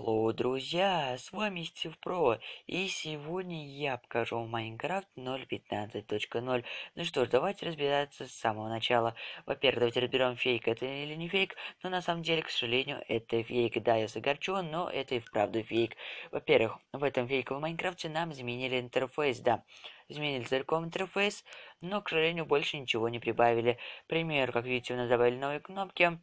Hello, друзья, с вами СтивПро, и сегодня я покажу вам Майнкрафт 0.15.0. Ну что ж, давайте разбираться с самого начала. Во-первых, давайте разберем фейк это или не фейк, но на самом деле, к сожалению, это фейк. Да, я загорчен, но это и вправду фейк. Во-первых, в этом фейковом Майнкрафте нам изменили интерфейс, да изменили целиком интерфейс, но, к сожалению, больше ничего не прибавили. К как видите, у нас добавили новые кнопки,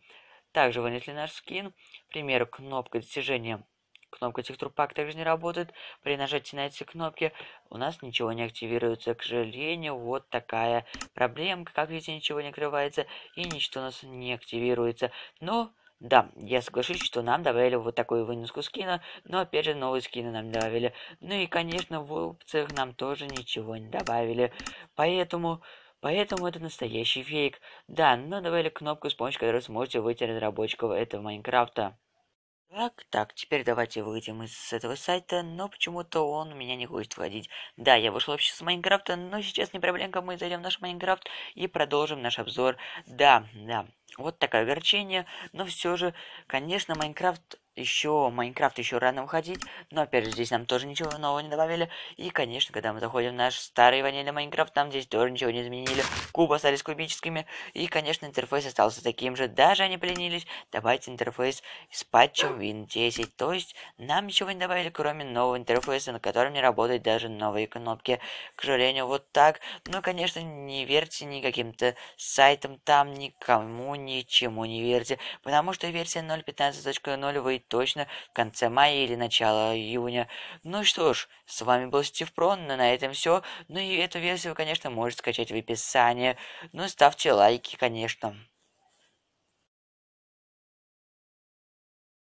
также вынесли наш скин. К примеру, кнопка достижения. Кнопка текстур пак также не работает. При нажатии на эти кнопки у нас ничего не активируется. К сожалению, вот такая проблемка. Как видите, ничего не открывается и ничто у нас не активируется. Но... Да, я соглашусь, что нам добавили вот такую выноску скина, но опять же новые скины нам добавили. Ну и конечно в опциях нам тоже ничего не добавили. Поэтому Поэтому это настоящий фейк. Да, но добавили кнопку, с помощью которой сможете выйти разработчиков этого Майнкрафта. Так, так, теперь давайте выйдем из этого сайта, но почему-то он меня не хочет входить. Да, я вышел вообще с Майнкрафта, но сейчас не проблемка, мы зайдем в наш Майнкрафт и продолжим наш обзор. Да, да, вот такое огорчение, но все же, конечно, Майнкрафт еще Майнкрафт еще рано выходить, но опять же здесь нам тоже ничего нового не добавили. И, конечно, когда мы заходим в наш старый ванильный Майнкрафт, нам здесь тоже ничего не изменили. Кубы остались кубическими, и, конечно, интерфейс остался таким же. Даже они поленились добавить интерфейс с патчем Win 10. То есть нам ничего не добавили, кроме нового интерфейса, на котором не работают даже новые кнопки. К сожалению, вот так. Но, конечно, не верьте ни каким-то сайтам там, никому, ничему не верьте. Потому что версия 0.15.0 выйдет точно в конце мая или начало июня. Ну что ж, с вами был Стив Прон, но ну, на этом все. Ну и эту версию вы, конечно, можете скачать в описании. Ну ставьте лайки, конечно.